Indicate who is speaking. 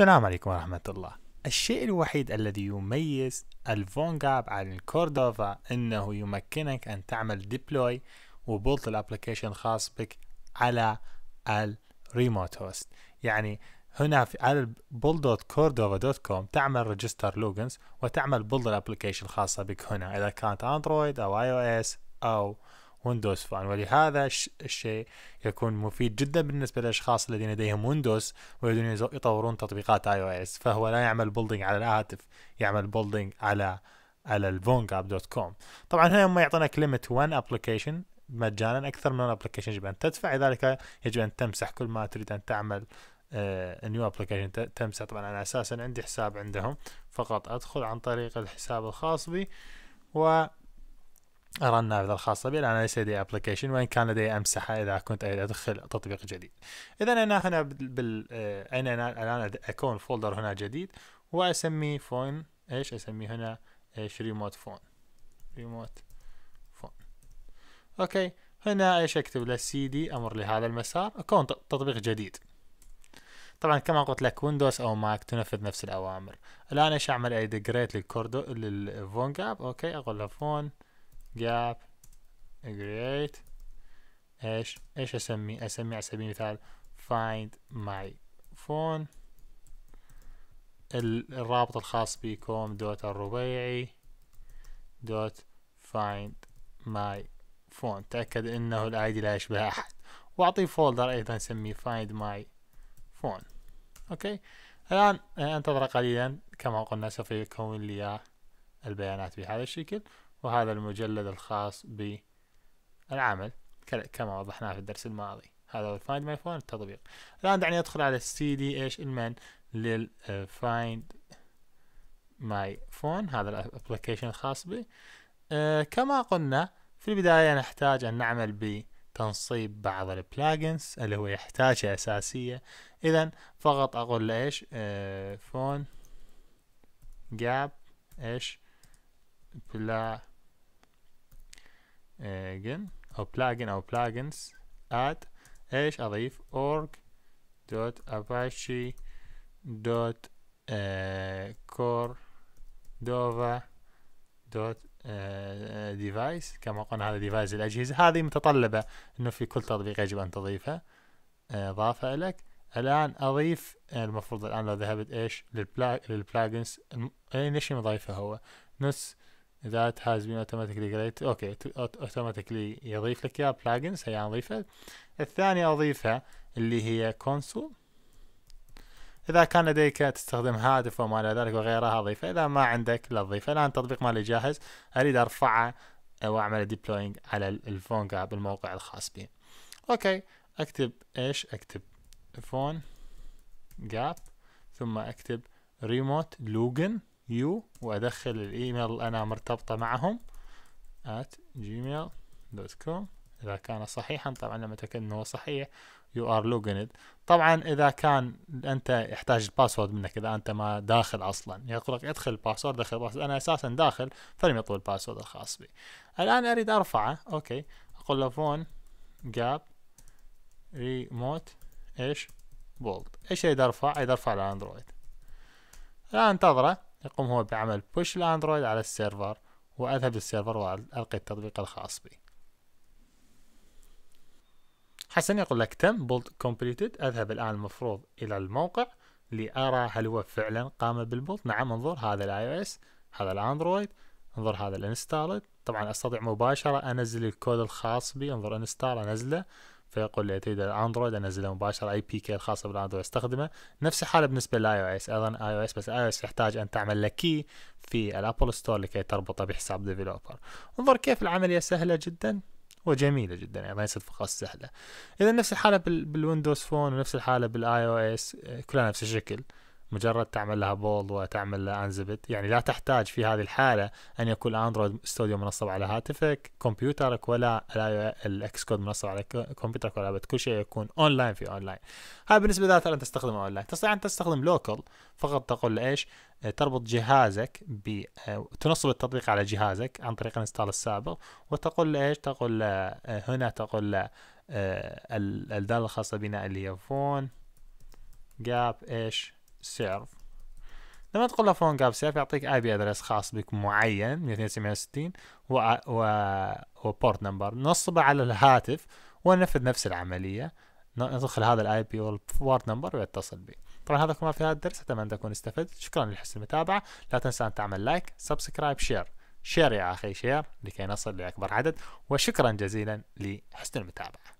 Speaker 1: السلام عليكم ورحمة الله الشيء الوحيد الذي يميز الفونجاب عن الكوردوفا انه يمكنك ان تعمل ديبلوي وبولت الابلكيشن الخاص بك على الريموت هوست يعني هنا في على كوم تعمل ريجستر لوجنز وتعمل بولت الابلكيشن الخاصة بك هنا اذا كانت اندرويد او اي او اس او ويندوز فان ولهذا الشيء يكون مفيد جدا بالنسبة للأشخاص الذين لديهم ويندوز ويريدون يطورون تطبيقات اي او اس فهو لا يعمل بولدنج على الهاتف يعمل بولدنج على على اب دوت كوم طبعا هنا ما يعطينا كلمه 1 ابلكيشن مجانا اكثر من ابلكيشن يجب ان تدفع لذلك يجب ان تمسح كل ما تريد ان تعمل نيو آه، ابلكيشن تمسح طبعا انا اساسا عندي حساب عندهم فقط ادخل عن طريق الحساب الخاص بي و ارى النافذة الخاصة بي لأن ليس لدي ابلكيشن وإن كان لدي أمسحه إذا كنت أريد أدخل تطبيق جديد إذا أنا هنا بال آه، أنا الآن أكون فولدر هنا جديد وأسميه فون إيش أسميه هنا إيش ريموت فون ريموت فون أوكي هنا إيش أكتب له سي دي أمر لهذا المسار أكون تطبيق جديد طبعا كما قلت لك ويندوز او ماك تنفذ نفس الاوامر الان ايش اعمل اي ديجريت للكوردو للفون جاب اوكي اقول له فون جاب جريت ايش ايش اسمي اسمي على سبيل المثال find my phone الرابط الخاص بكم دوت الربيعي دوت find my phone تأكد انه الايدي لا يشبه احد واعطيه فولدر ايضا نسميه find my phone اوكي الان انتظر قليلا كما قلنا سوف يكون لي البيانات بهذا الشكل وهذا المجلد الخاص بالعمل كما وضحناه في الدرس الماضي هذا هو الفايند ماي فون التطبيق الآن دعني أدخل على السي دي إيش المن للفايند ماي فون هذا الابلكيشن الخاص بي آه كما قلنا في البداية نحتاج أن نعمل ب تنصيب بعض البلاجنز اللي هو يحتاجها أساسية إذا فقط أقول له إيش فون جاب إيش بلا plugin او plugin او plugins add ايش اضيف org dot apache dot eh, core dova dot eh, device كما قلنا هذا ديفايس الاجهزه هذه متطلبه انه في كل تطبيق يجب ان تضيفها إيه، اضافه لك الان اضيف إيه، المفروض الان لو ذهبت ايش للبلاجنز ليش مضيفه هو نص اذا it has been automatically created اوكي automatically يضيف لك اياها بلاجنز هي اضيفها الثانية اضيفها اللي هي كونسول اذا كان لديك تستخدم هاتف وما الى ذلك وغيرها اضيفه اذا ما عندك لا تضيفه الان التطبيق مالي جاهز اريد ارفعه واعمل ديبلوينج على الفون جاب الموقع الخاص بي اوكي اكتب ايش اكتب فون جاب ثم اكتب ريموت لوجن يو وأدخل الإيميل أنا مرتبطة معهم at gmail.com إذا كان صحيحا طبعا لما تأكد أنه صحيح يو ار لوجند طبعا إذا كان أنت يحتاج الباسورد منك إذا أنت ما داخل أصلا يقول لك ادخل الباسورد دخل الباسورد أنا أساسا داخل فلم يطلب الباسورد الخاص بي الآن أريد أرفعه أوكي أقول له فون جاب ريموت إيش بولد إيش أريد أرفع؟ أريد أرفع الاندرويد الآن انتظره يقوم هو بعمل بوش الأندرويد على السيرفر وأذهب للسيرفر وألقي التطبيق الخاص بي حسن يقول لك تم بولد كومبليتد أذهب الآن المفروض إلى الموقع لأرى هل هو فعلا قام بالبولد نعم انظر هذا الاي او اس هذا الاندرويد انظر هذا الانستالد طبعا استطيع مباشرة انزل الكود الخاص بي انظر انستال انزله فيقول تريد الاندرويد انزله مباشره اي بي كي الخاصه بالاندرويد استخدمه نفس الحاله بالنسبه للاي او اس ايضا اي او اس بس الاي او اس يحتاج ان تعمل لك كي في الابل ستور لكي تربطه بحساب ديفلوبر انظر كيف العمليه سهله جدا وجميله جدا يعني ما ليست فقط سهله اذا نفس الحاله بالويندوز فون ونفس الحاله بالاي او اس آه، كلها نفس الشكل مجرد تعمل لها بولد وتعمل لها انزبت يعني لا تحتاج في هذه الحالة أن يكون اندرويد ستوديو منصب على هاتفك كمبيوترك ولا الاكس كود منصب على كمبيوترك ولا كل شيء يكون اونلاين في اونلاين هاي بالنسبة لها أن تستخدمه اونلاين تستطيع أن تستخدم لوكل فقط تقول ايش آه، تربط جهازك ب آه، تنصب التطبيق على جهازك عن طريق الانستال السابق وتقول ايش تقول له آه، هنا تقول له الدالة الخاصة بنا اللي هي فون جاب ايش سيرف لما تقول له فون جاب سيرف يعطيك اي بي ادرس خاص بك معين 1960 و, و... وبورت نمبر نصبه على الهاتف وننفذ نفس العمليه ندخل هذا الاي بي والبورت نمبر ويتصل بي طبعا هذا كمان في هذا الدرس اتمنى تكون استفدت شكرا لحسن المتابعه لا تنسى ان تعمل لايك سبسكرايب شير شير يا اخي شير لكي نصل لاكبر عدد وشكرا جزيلا لحسن المتابعه